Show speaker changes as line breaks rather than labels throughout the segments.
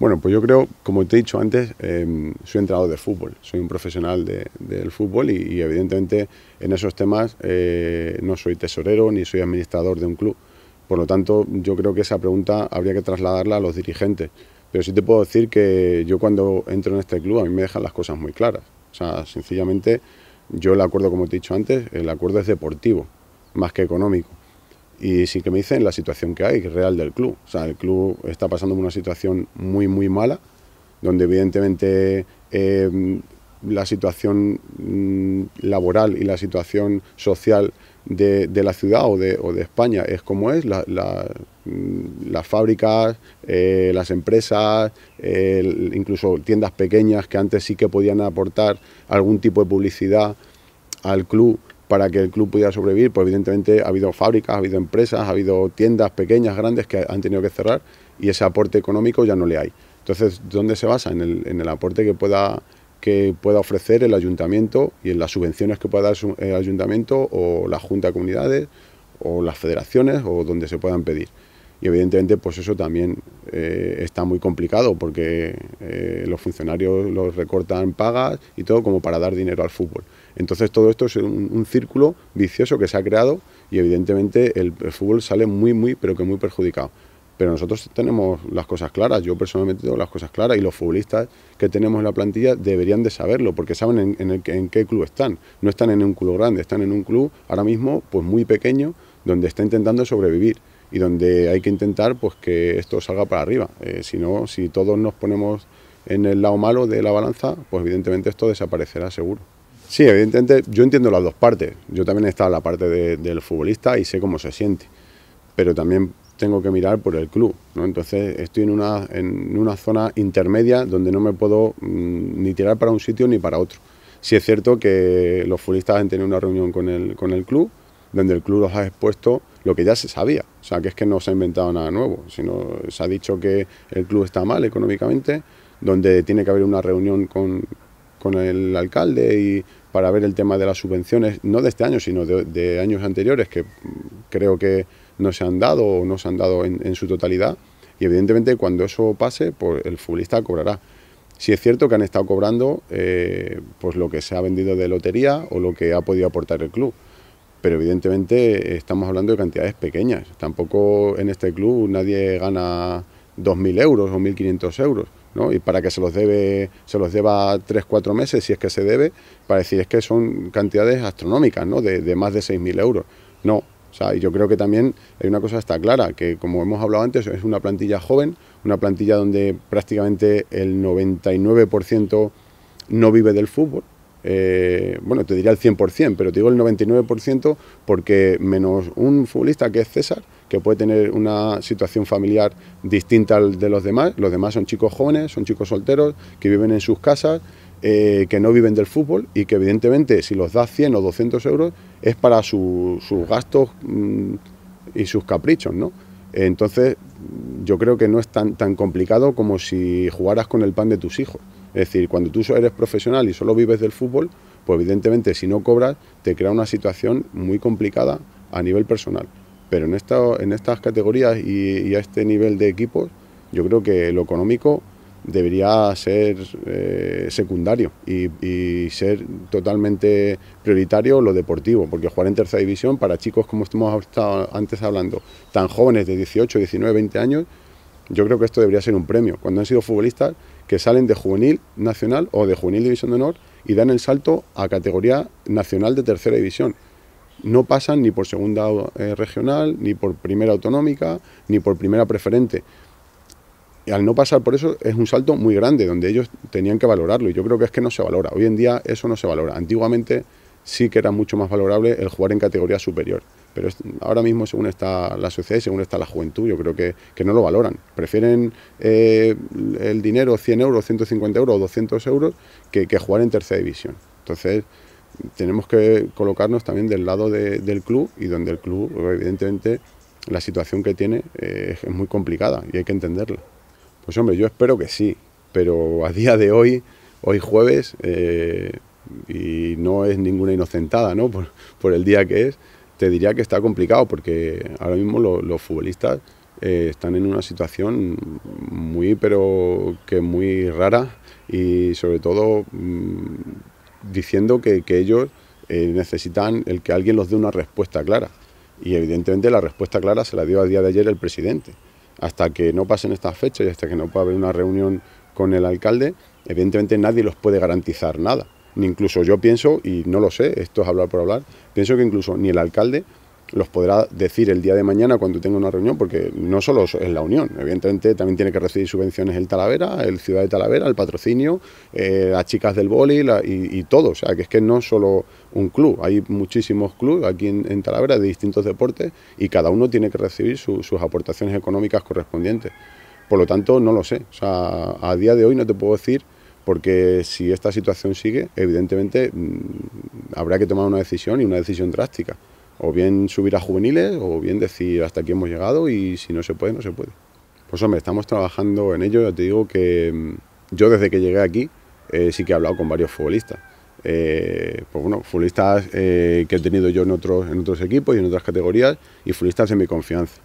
Bueno, pues yo creo, como te he dicho antes, em, soy entrado de fútbol, soy un profesional del fútbol y, evidentemente en esos temas eh, no soy tesorero ni soy administrador de un club. Por lo tanto, yo creo que esa pregunta habría que trasladarla a los dirigentes. Pero sí te puedo decir que yo cuando entro en este club a mí me dejan las cosas muy claras. O sea, sencillamente yo el acuerdo, como te he dicho antes, el acuerdo es deportivo, más que económico y sí que me dicen la situación que hay, real del club. O sea, el club está pasando por una situación muy, muy mala, donde evidentemente eh, la situación mm, laboral y la situación social de, la ciudad o de, España es como es, mm, las fábricas, eh, las empresas, incluso tiendas pequeñas que antes sí que podían aportar algún tipo de publicidad al club, para que el club pudiera sobrevivir, pues evidentemente ha habido fábricas, ha habido empresas, ha habido tiendas pequeñas, grandes que han tenido que cerrar y ese aporte económico ya no le hay. Entonces, ¿dónde se basa? En el, aporte que pueda, que pueda ofrecer el ayuntamiento y en las subvenciones que pueda dar el ayuntamiento o la Junta de Comunidades o las federaciones o donde se puedan pedir. Y evidentemente, pues eso también eh, está muy complicado porque eh, los funcionarios los recortan pagas y todo como para dar dinero al fútbol. Entonces todo esto es un, círculo vicioso que se ha creado y evidentemente el, fútbol sale muy, muy, pero que muy perjudicado. Pero nosotros tenemos las cosas claras, yo personalmente tengo las cosas claras y los futbolistas que tenemos en la plantilla deberían de saberlo porque saben en, qué club están. No están en un club grande, están en un club ahora mismo pues muy pequeño donde está intentando sobrevivir y donde hay que intentar pues que esto salga para arriba. Eh, si no, si todos nos ponemos en el lado malo de la balanza, pues evidentemente esto desaparecerá seguro. Sí, evidentemente yo entiendo las dos partes. Yo también he estado en la parte del futbolista y sé cómo se siente, pero también tengo que mirar por el club. ¿no? Entonces estoy en una, en una zona intermedia donde no me puedo mm, ni tirar para un sitio ni para otro. Si es cierto que los futbolistas han tenido una reunión con el, con el club, donde el club los ha expuesto lo que ya se sabía. O sea, que es que no se ha inventado nada nuevo, sino se ha dicho que el club está mal económicamente, donde tiene que haber una reunión con, con el alcalde y para ver el tema de las subvenciones, no de este año, sino de, años anteriores que creo que no se han dado o no se han dado en, su totalidad. Y evidentemente cuando eso pase, pues el futbolista cobrará. Si es cierto que han estado cobrando eh, pues lo que se ha vendido de lotería o lo que ha podido aportar el club. Pero evidentemente estamos hablando de cantidades pequeñas. Tampoco en este club nadie gana 2.000 euros o 1.500 euros y para que se los debe se deba tres cuatro meses si es que se debe para decir es que son cantidades astronómicas ¿no? de, más de 6.000 euros no o sea, yo creo que también hay una cosa está clara que como hemos hablado antes es una plantilla joven una plantilla donde prácticamente el 99% no vive del fútbol eh, bueno, te diría el 100%, pero te digo el 99% porque menos un futbolista que es César, que puede tener una situación familiar distinta de los demás. Los demás son chicos jóvenes, son chicos solteros, que viven en sus casas, eh, que no viven del fútbol y que evidentemente si los das 100 o 200 euros es para sus gastos mm, y sus caprichos, ¿no? Entonces yo creo que no es tan, tan complicado como si jugaras con el pan de tus hijos. Es decir, cuando tú eres profesional y solo vives del fútbol, pues evidentemente si no cobras te crea una situación muy complicada a nivel personal. Pero en, esta, en estas categorías y, a este nivel de equipos, yo creo que lo económico debería ser eh, secundario y, y, ser totalmente prioritario lo deportivo, porque jugar en tercera división para chicos como estamos antes hablando, tan jóvenes de 18, 19, 20 años, yo creo que esto debería ser un premio. Cuando han sido futbolistas que salen de juvenil nacional o de juvenil división de honor y dan el salto a categoría nacional de tercera división no pasan ni por segunda eh, regional, ni por primera autonómica, ni por primera preferente. Y al no pasar por eso es un salto muy grande, donde ellos tenían que valorarlo. Y yo creo que es que no se valora. Hoy en día eso no se valora. Antiguamente sí que era mucho más valorable el jugar en categoría superior. Pero ahora mismo, según está la sociedad y según está la juventud, yo creo que, no lo valoran. Prefieren eh, el dinero, 100 euros, 150 euros, 200 euros, que, que jugar en tercera división. Entonces, tenemos que colocarnos también del lado del club y donde el club, evidentemente, la situación que tiene eh, es muy complicada y hay que entenderla. Pues hombre, yo espero que sí, pero a día de hoy, hoy jueves, eh, y no es ninguna inocentada ¿no? Por, el día que es, te diría que está complicado porque ahora mismo los futbolistas eh, están en una situación muy, pero que muy rara y sobre todo... Mm, diciendo que, ellos eh, necesitan el que alguien los dé una respuesta clara. Y evidentemente la respuesta clara se la dio a día de ayer el presidente. Hasta que no pasen estas fechas y hasta que no pueda haber una reunión con el alcalde, evidentemente nadie los puede garantizar nada. Ni incluso yo pienso, y no lo sé, esto es hablar por hablar, pienso que incluso ni el alcalde los podrá decir el día de mañana cuando tenga una reunión, porque no solo es la unión, evidentemente también tiene que recibir subvenciones el Talavera, el Ciudad de Talavera, el patrocinio, eh, las chicas del boli y, todo, o sea, que es que no solo un club, hay muchísimos clubes aquí en, Talavera de distintos deportes y cada uno tiene que recibir sus aportaciones económicas correspondientes. Por lo tanto, no lo sé, o sea, a día de hoy no te puedo decir porque si esta situación sigue, evidentemente mm, habrá que tomar una decisión y una decisión drástica o bien subir a juveniles o bien decir hasta aquí hemos llegado y si no se puede, no se puede. Pues hombre, estamos trabajando en ello, yo te digo que mm, yo desde que llegué aquí eh, sí que he hablado con varios futbolistas. Eh, pues bueno, futbolistas eh, que he tenido yo en otros, en otros equipos y en otras categorías y futbolistas en mi confianza.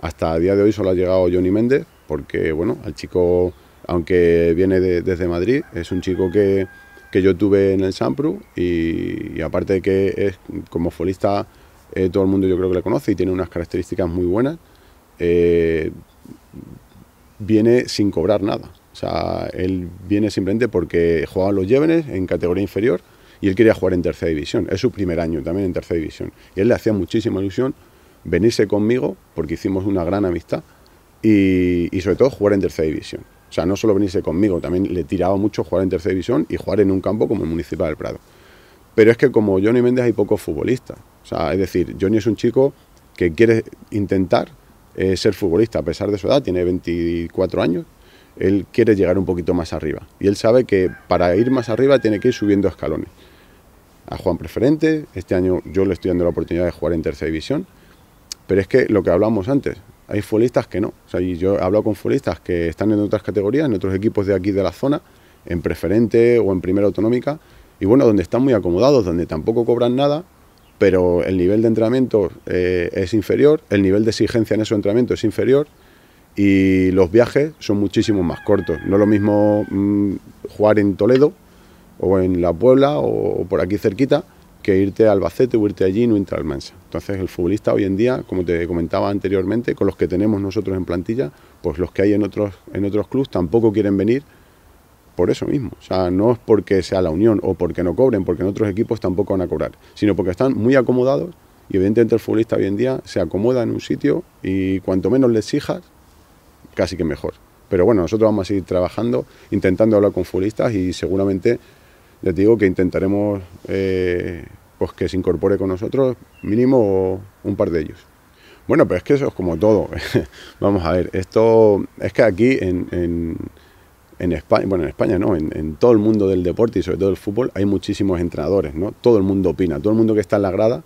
Hasta el día de hoy solo ha llegado Johnny Méndez porque, bueno, el chico, aunque viene desde Madrid, es un chico que, que yo tuve en el Sampru y, y aparte de que es como futbolista eh, todo el mundo yo creo que le conoce y tiene unas características muy buenas. Eh, viene sin cobrar nada. O sea, él viene simplemente porque jugaba los Llévenes en categoría inferior y él quería jugar en tercera división. Es su primer año también en tercera división. Y él le hacía muchísima ilusión venirse conmigo porque hicimos una gran amistad y, y sobre todo jugar en tercera división. O sea, no solo venirse conmigo, también le tiraba mucho jugar en tercera división y jugar en un campo como el Municipal del Prado. Pero es que como Johnny Méndez hay pocos futbolistas. O sea, es decir, Johnny es un chico que quiere intentar eh, ser futbolista a pesar de su edad, tiene 24 años, él quiere llegar un poquito más arriba. Y él sabe que para ir más arriba tiene que ir subiendo escalones. A Juan Preferente, este año yo le estoy dando la oportunidad de jugar en tercera división, pero es que lo que hablamos antes, hay futbolistas que no. O yo he hablado con futbolistas que están en otras categorías, en otros equipos de aquí de la zona, en preferente o en primera autonómica, y bueno, donde están muy acomodados, donde tampoco cobran nada, pero el nivel de entrenamiento eh, es inferior, el nivel de exigencia en ese entrenamiento es inferior y los viajes son muchísimo más cortos. No es lo mismo mm, jugar en Toledo o en La Puebla o, por aquí cerquita que irte a Albacete o irte allí no entra al Mansa. Entonces el futbolista hoy en día, como te comentaba anteriormente, con los que tenemos nosotros en plantilla, pues los que hay en otros, en otros clubes tampoco quieren venir por eso mismo. O sea, no es porque sea la unión o porque no cobren, porque en otros equipos tampoco van a cobrar, sino porque están muy acomodados y evidentemente el futbolista hoy en día se acomoda en un sitio y cuanto menos le exijas, casi que mejor. Pero bueno, nosotros vamos a seguir trabajando, intentando hablar con futbolistas y seguramente les digo que intentaremos eh, pues que se incorpore con nosotros mínimo un par de ellos. Bueno, pero es que eso es como todo. Vamos a ver, esto es que aquí en en España, bueno, en España no, en, todo el mundo del deporte y sobre todo el fútbol hay muchísimos entrenadores, ¿no? Todo el mundo opina, todo el mundo que está en la grada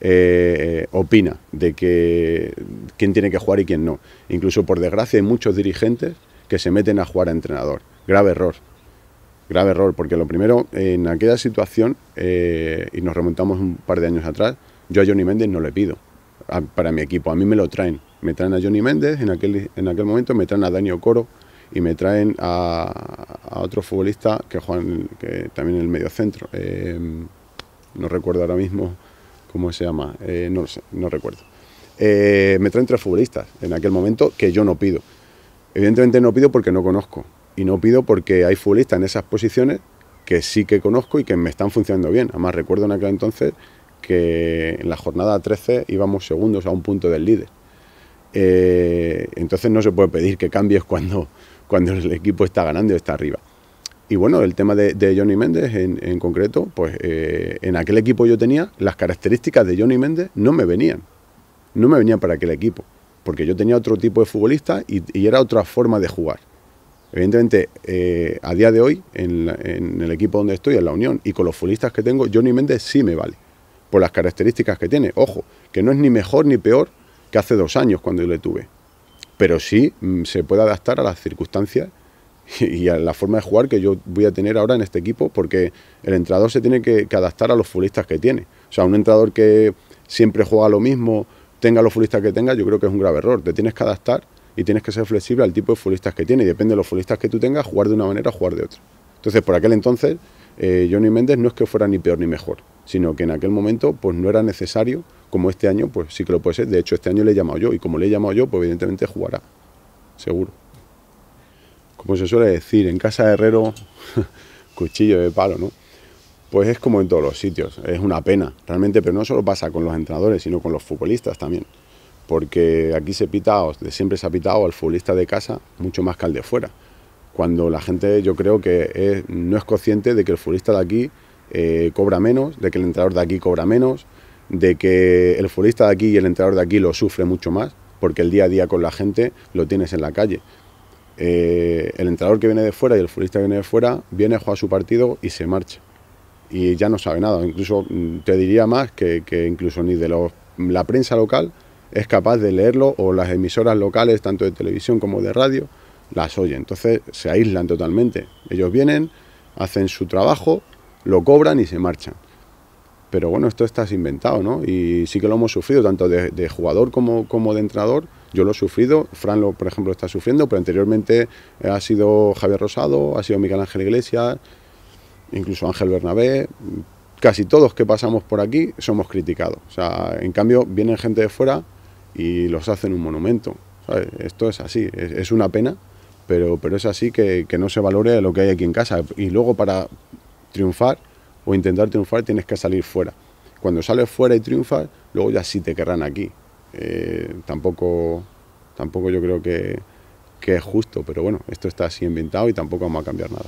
eh, eh, opina de que quién tiene que jugar y quién no. Incluso por desgracia hay muchos dirigentes que se meten a jugar a entrenador. Grave error, grave error, porque lo primero, en aquella situación, eh, y nos remontamos un par de años atrás, yo a Johnny Méndez no le pido para mi equipo, a mí me lo traen. Me traen a Johnny Méndez, en aquel, en aquel momento me traen a Daniel Coro y me traen a, otro futbolista que juega que también en el mediocentro. Eh, no recuerdo ahora mismo cómo se llama, eh, no lo sé, no recuerdo. Eh, me traen tres futbolistas en aquel momento que yo no pido. Evidentemente no pido porque no conozco y no pido porque hay futbolistas en esas posiciones que sí que conozco y que me están funcionando bien. Además recuerdo en aquel entonces que en la jornada 13 íbamos segundos a un punto del líder. Eh, entonces no se puede pedir que cambies cuando, cuando el equipo está ganando y está arriba. Y bueno, el tema de, Johnny Méndez en, concreto, pues eh, en aquel equipo yo tenía, las características de Johnny Méndez no me venían, no me venían para aquel equipo, porque yo tenía otro tipo de futbolista y, era otra forma de jugar. Evidentemente, eh, a día de hoy, en, en, el equipo donde estoy, en la Unión, y con los futbolistas que tengo, Johnny Méndez sí me vale, por las características que tiene. Ojo, que no es ni mejor ni peor que hace dos años cuando yo le tuve pero sí mm, se puede adaptar a las circunstancias y a la forma de jugar que yo voy a tener ahora en este equipo, porque el entrenador se tiene que, adaptar a los futbolistas que tiene. O sea, un entrenador que siempre juega lo mismo, tenga los futbolistas que tenga, yo creo que es un grave error. Te tienes que adaptar y tienes que ser flexible al tipo de futbolistas que tiene. Y depende de los futbolistas que tú tengas, jugar de una manera o jugar de otra. Entonces, por aquel entonces, eh, Johnny Méndez no es que fuera ni peor ni mejor, sino que en aquel momento pues no era necesario como este año, pues sí que lo puede ser. De hecho, este año le he llamado yo y como le he llamado yo, pues evidentemente jugará, seguro. Como se suele decir, en casa de herrero, cuchillo de palo, ¿no? Pues es como en todos los sitios, es una pena, realmente, pero no solo pasa con los entrenadores, sino con los futbolistas también. Porque aquí se pita, siempre se ha pitado al futbolista de casa mucho más que al de fuera. Cuando la gente, yo creo que no es consciente de que el futbolista de aquí eh, cobra menos, de que el entrenador de aquí cobra menos, de que el futbolista de aquí y el entrenador de aquí lo sufre mucho más, porque el día a día con la gente lo tienes en la calle. Eh, el entrenador que viene de fuera y el futbolista que viene de fuera viene, juega su partido y se marcha. Y ya no sabe nada. Incluso mm, te diría más que, que incluso ni de la prensa local es capaz de leerlo o las emisoras locales, tanto de televisión como de radio, las oyen. Entonces se aíslan totalmente. Ellos vienen, hacen su trabajo, lo cobran y se marchan pero bueno, esto está inventado, ¿no? Y sí que lo hemos sufrido, tanto de, jugador como, como de entrenador. Yo lo he sufrido, Fran, lo, por ejemplo, está sufriendo, pero anteriormente eh, ha sido Javier Rosado, ha sido Miguel Ángel Iglesias, incluso Ángel Bernabé. Casi todos que pasamos por aquí somos criticados. O sea, en cambio, vienen gente de fuera y los hacen un monumento. Esto es así, es, una pena, pero, pero es así que, que no se valore lo que hay aquí en casa. Y luego para triunfar o intentar triunfar tienes que salir fuera. Cuando sales fuera y triunfas, luego ya sí te querrán aquí. Eh, tampoco, tampoco yo creo que, que es justo, pero bueno, esto está así inventado y tampoco vamos a cambiar nada.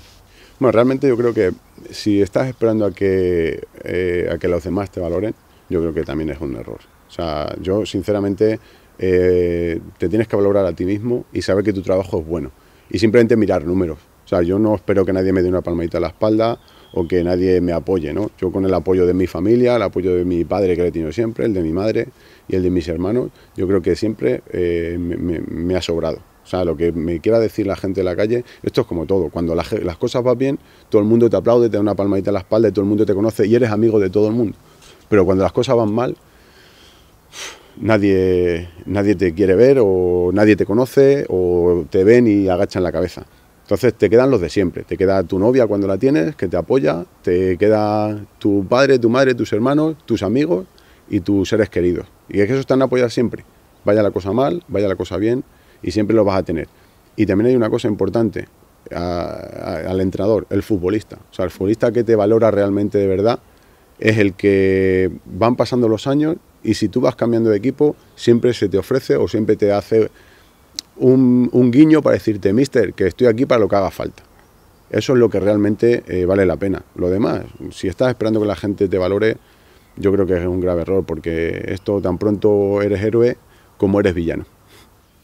Bueno, realmente yo creo que si estás esperando a que, eh, a que los demás te valoren, yo creo que también es un error. O sea, yo sinceramente eh, te tienes que valorar a ti mismo y saber que tu trabajo es bueno. Y simplemente mirar números. O sea, yo no espero que nadie me dé una palmadita a la espalda o que nadie me apoye. ¿no? Yo con el apoyo de mi familia, el apoyo de mi padre que le he tenido siempre, el de mi madre y el de mis hermanos, yo creo que siempre eh, me, ha sobrado. O sea, lo que me quiera decir la gente de la calle, esto es como todo. Cuando las cosas van bien, todo el mundo te aplaude, te da una palmadita en la espalda, y todo el mundo te conoce y eres amigo de todo el mundo. Pero cuando las cosas van mal, nadie, nadie te quiere ver o nadie te conoce o te ven y agachan la cabeza. Entonces te quedan los de siempre, te queda tu novia cuando la tienes, que te apoya, te queda tu padre, tu madre, tus hermanos, tus amigos y tus seres queridos. Y es que esos están apoyados siempre, vaya la cosa mal, vaya la cosa bien, y siempre lo vas a tener. Y también hay una cosa importante al entrenador, el futbolista. O sea, el futbolista que te valora realmente de verdad es el que van pasando los años y si tú vas cambiando de equipo, siempre se te ofrece o siempre te hace un, guiño para decirte, mister, que estoy aquí para lo que haga falta. Eso es lo que realmente eh, vale la pena. Lo demás, si estás esperando que la gente te valore, yo creo que es un grave error, porque esto tan pronto eres héroe como eres villano.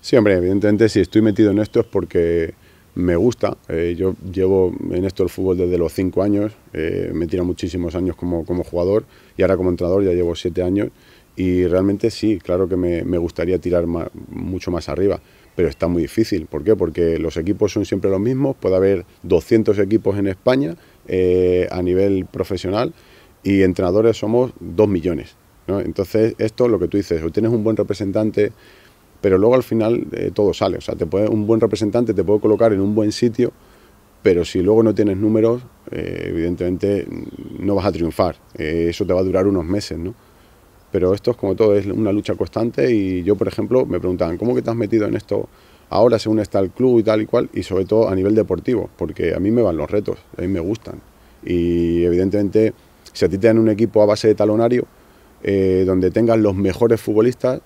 Sí, hombre, evidentemente si estoy metido en esto es porque me gusta. Eh, yo llevo en esto el fútbol desde los cinco años, eh, me tira muchísimos años como, jugador y ahora como entrenador ya llevo siete años y realmente sí, claro que me, gustaría tirar mucho más arriba pero está muy difícil. ¿Por qué? Porque los equipos son siempre los mismos, puede haber 200 equipos en España eh, a nivel profesional y entrenadores somos 2 millones. Entonces, esto es lo que tú dices, o tienes un buen representante, pero luego al final eh, todo sale. O sea, te puede, un buen representante te puede colocar en un buen sitio, pero si luego no tienes números, eh, evidentemente no vas a triunfar. eso te va a durar unos meses, ¿no? Pero esto es como todo, es una lucha constante y yo, por ejemplo, me preguntaban, ¿cómo que te has metido en esto ahora según está el club y tal y cual? Y sobre todo a nivel deportivo, porque a mí me van los retos, a mí me gustan. Y evidentemente, si a ti te dan un equipo a base de talonario, eh, donde tengas los mejores futbolistas,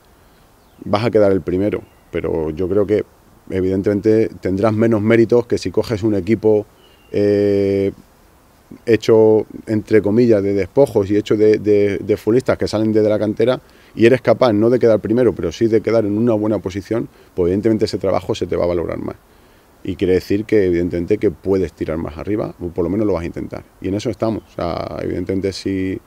vas a quedar el primero. Pero yo creo que evidentemente tendrás menos méritos que si coges un equipo eh, hecho, entre comillas, de despojos y hecho de, de, futbolistas que salen desde la cantera y eres capaz no de quedar primero, pero sí de quedar en una buena posición, pues evidentemente ese trabajo se te va a valorar más. Y quiere decir que evidentemente que puedes tirar más arriba, o por lo menos lo vas a intentar. Y en eso estamos. evidentemente si,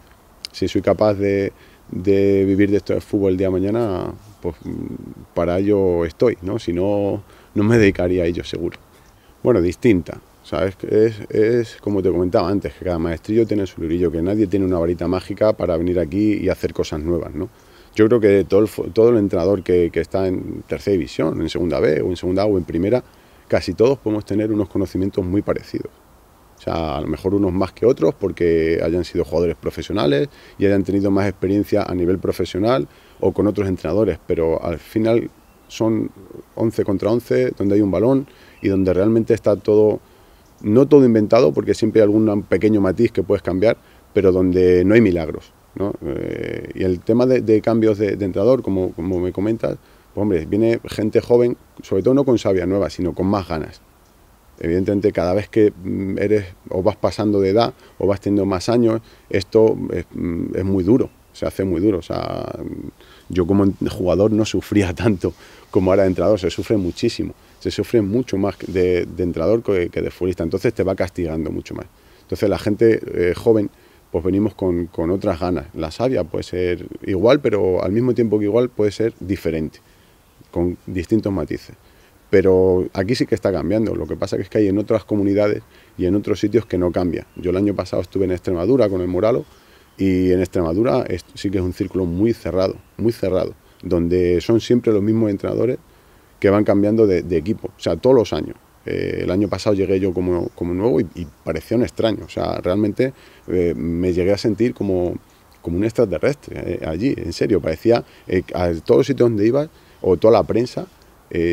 soy capaz de, de vivir de esto de fútbol el día de mañana, pues mm, para ello estoy, ¿no? Si no, no me dedicaría a ello seguro. Bueno, distinta. ¿Sabes? Es, es como te comentaba antes, que cada maestrillo tiene su librillo, que nadie tiene una varita mágica para venir aquí y hacer cosas nuevas, ¿no? Yo creo que todo el, todo el entrenador que, está en tercera división, en segunda B o en segunda A o en primera, casi todos podemos tener unos conocimientos muy parecidos. O sea, a lo mejor unos más que otros porque hayan sido jugadores profesionales y hayan tenido más experiencia a nivel profesional o con otros entrenadores, pero al final son 11 contra 11 donde hay un balón y donde realmente está todo no todo inventado, porque siempre hay algún pequeño matiz que puedes cambiar, pero donde no hay milagros. ¿no? Eh, y el tema de, cambios de, entrador, como, como me comentas, pues hombre, viene gente joven, sobre todo no con sabia nueva, sino con más ganas. Evidentemente, cada vez que mm, eres o vas pasando de edad o vas teniendo más años, esto es, mm, muy duro, se hace muy duro. O sea, mm, yo como jugador no sufría tanto como ahora de entrenador, se sufre muchísimo se sufre mucho más de, entrenador que, de futbolista, entonces te va castigando mucho más. Entonces la gente eh, joven pues venimos con, otras ganas. La savia puede ser igual, pero al mismo tiempo que igual puede ser diferente, con distintos matices. Pero aquí sí que está cambiando. Lo que pasa es que hay en otras comunidades y en otros sitios que no cambia. Yo el año pasado estuve en Extremadura con el Moralo y en Extremadura sí que es un círculo muy cerrado, muy cerrado, donde son siempre los mismos entrenadores que van cambiando de, equipo, o sea, todos los años. Eh, el año pasado llegué yo como, nuevo y, parecía un extraño, o sea, realmente eh, me llegué a sentir como, como un extraterrestre eh, allí, en serio, parecía, a todos los sitios donde ibas o toda la prensa,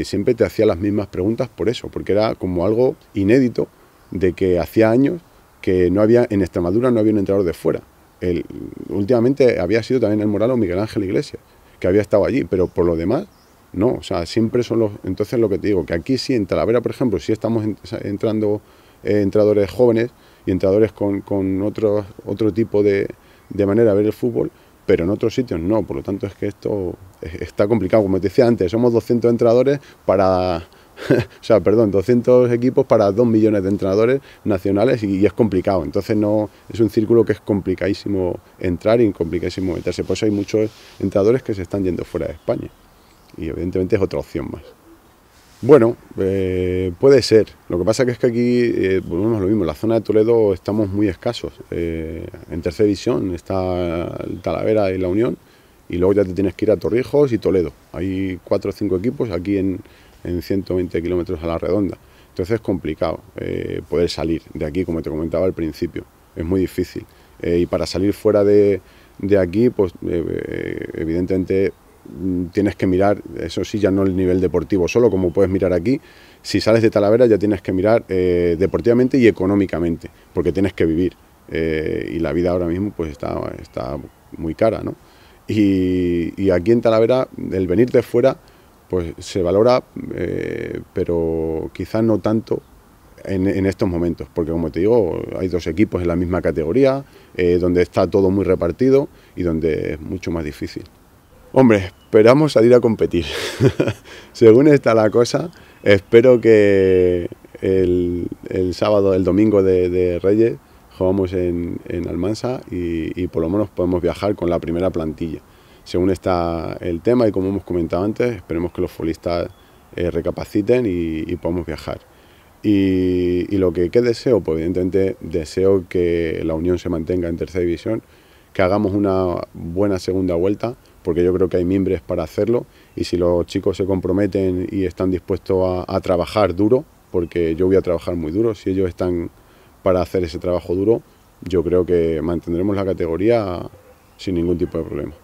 siempre te hacía las mismas preguntas por eso, porque era como algo inédito de que hacía años que no había en Extremadura no había un entrenador de fuera. El, últimamente había sido también el o Miguel Ángel Iglesias, que había estado allí, pero por lo demás no, o sea, siempre son los... Entonces lo que te digo, que aquí sí, en Talavera, por ejemplo, sí estamos entrando eh, entradores jóvenes y entradores con, otro, otro tipo de, de manera de ver el fútbol, pero en otros sitios no. Por lo tanto, es que esto está complicado. Como te decía antes, somos 200 entradores para. o sea, perdón, 200 equipos para 2 millones de entrenadores nacionales y, es complicado. Entonces, no es un círculo que es complicadísimo entrar y complicadísimo meterse. Por eso hay muchos entrenadores que se están yendo fuera de España y evidentemente es otra opción más. Bueno, eh, puede ser. Lo que pasa que es que aquí eh, volvemos lo mismo. En la zona de Toledo estamos muy escasos. Eh, en tercera división está Talavera y la Unión. Y luego ya te tienes que ir a Torrijos y Toledo. Hay cuatro o cinco equipos aquí en, en 120 kilómetros a la redonda. Entonces es complicado poder salir de aquí, como te comentaba al principio. Es muy difícil. y para salir fuera de, de aquí, pues evidentemente Mm, tienes que mirar, eso sí, ya no el nivel deportivo solo, como puedes mirar aquí, si sales de Talavera ya tienes que mirar eh, deportivamente y económicamente, porque tienes que vivir. Eh, y la vida ahora mismo pues está, está muy cara, ¿no? Y, aquí en Talavera, el venir de fuera, pues se valora, eh, pero quizás no tanto en, estos momentos, porque como te digo, hay dos equipos en la misma categoría, donde está todo muy repartido y donde es mucho más difícil. Hombre, esperamos salir a competir. Según está la cosa, espero que el, sábado, el domingo de, Reyes, jugamos en, en Almansa y, por lo menos podemos viajar con la primera plantilla. Según está el tema y como hemos comentado antes, esperemos que los futbolistas eh, recapaciten y, podamos viajar. Y, lo que deseo, pues evidentemente deseo que la Unión se mantenga en tercera división, que hagamos una buena segunda vuelta, porque yo creo que hay miembros para hacerlo y si los chicos se comprometen y están dispuestos a, a trabajar duro, porque yo voy a trabajar muy duro, si ellos están para hacer ese trabajo duro, yo creo que mantendremos la categoría sin ningún tipo de problema.